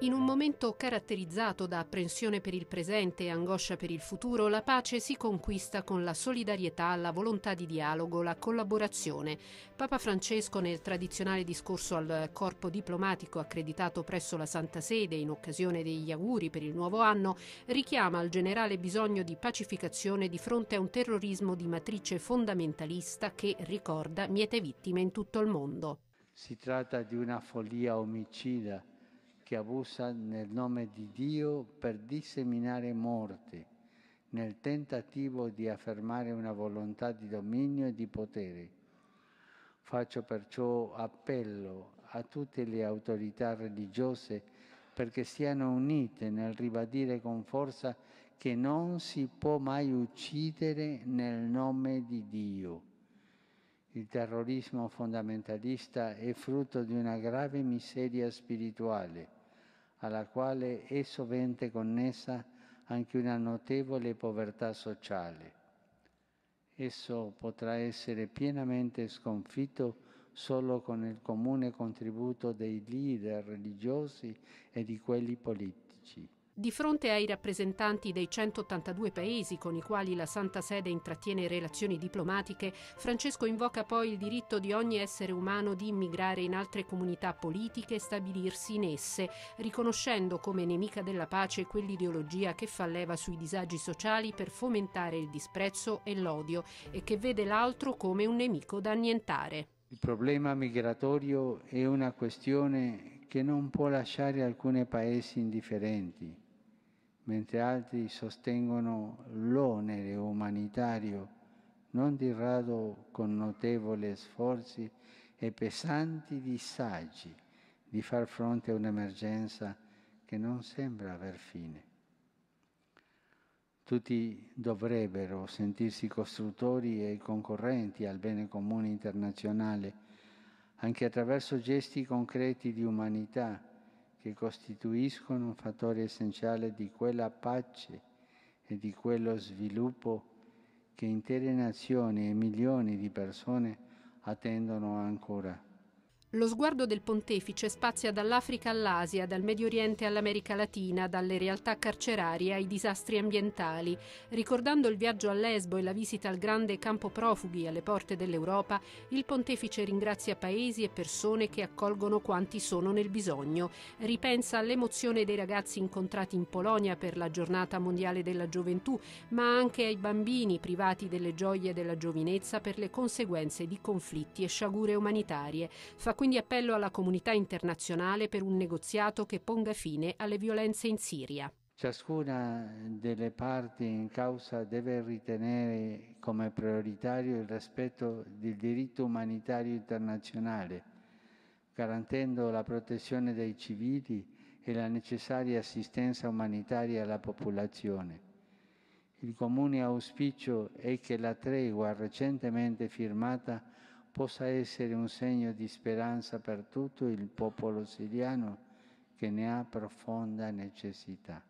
In un momento caratterizzato da apprensione per il presente e angoscia per il futuro, la pace si conquista con la solidarietà, la volontà di dialogo, la collaborazione. Papa Francesco nel tradizionale discorso al corpo diplomatico accreditato presso la Santa Sede in occasione degli auguri per il nuovo anno richiama al generale bisogno di pacificazione di fronte a un terrorismo di matrice fondamentalista che, ricorda, miete vittime in tutto il mondo. Si tratta di una follia omicida che abusa nel nome di Dio per disseminare morte, nel tentativo di affermare una volontà di dominio e di potere. Faccio perciò appello a tutte le autorità religiose perché siano unite nel ribadire con forza che non si può mai uccidere nel nome di Dio. Il terrorismo fondamentalista è frutto di una grave miseria spirituale alla quale è sovente connessa anche una notevole povertà sociale. Esso potrà essere pienamente sconfitto solo con il comune contributo dei leader religiosi e di quelli politici. Di fronte ai rappresentanti dei 182 paesi con i quali la Santa Sede intrattiene relazioni diplomatiche, Francesco invoca poi il diritto di ogni essere umano di immigrare in altre comunità politiche e stabilirsi in esse, riconoscendo come nemica della pace quell'ideologia che fa leva sui disagi sociali per fomentare il disprezzo e l'odio e che vede l'altro come un nemico da annientare. Il problema migratorio è una questione che non può lasciare alcuni paesi indifferenti mentre altri sostengono l'onere umanitario, non di rado con notevoli sforzi e pesanti disagi, di far fronte a un'emergenza che non sembra aver fine. Tutti dovrebbero sentirsi costruttori e concorrenti al bene comune internazionale, anche attraverso gesti concreti di umanità, che costituiscono un fattore essenziale di quella pace e di quello sviluppo che intere nazioni e milioni di persone attendono ancora. Lo sguardo del pontefice spazia dall'Africa all'Asia, dal Medio Oriente all'America Latina, dalle realtà carcerarie ai disastri ambientali. Ricordando il viaggio a Lesbo e la visita al grande campo profughi alle porte dell'Europa, il pontefice ringrazia paesi e persone che accolgono quanti sono nel bisogno. Ripensa all'emozione dei ragazzi incontrati in Polonia per la giornata mondiale della gioventù, ma anche ai bambini privati delle gioie della giovinezza per le conseguenze di conflitti e sciagure umanitarie. Fa quindi appello alla comunità internazionale per un negoziato che ponga fine alle violenze in Siria. Ciascuna delle parti in causa deve ritenere come prioritario il rispetto del diritto umanitario internazionale, garantendo la protezione dei civili e la necessaria assistenza umanitaria alla popolazione. Il comune auspicio è che la tregua recentemente firmata possa essere un segno di speranza per tutto il popolo siriano che ne ha profonda necessità.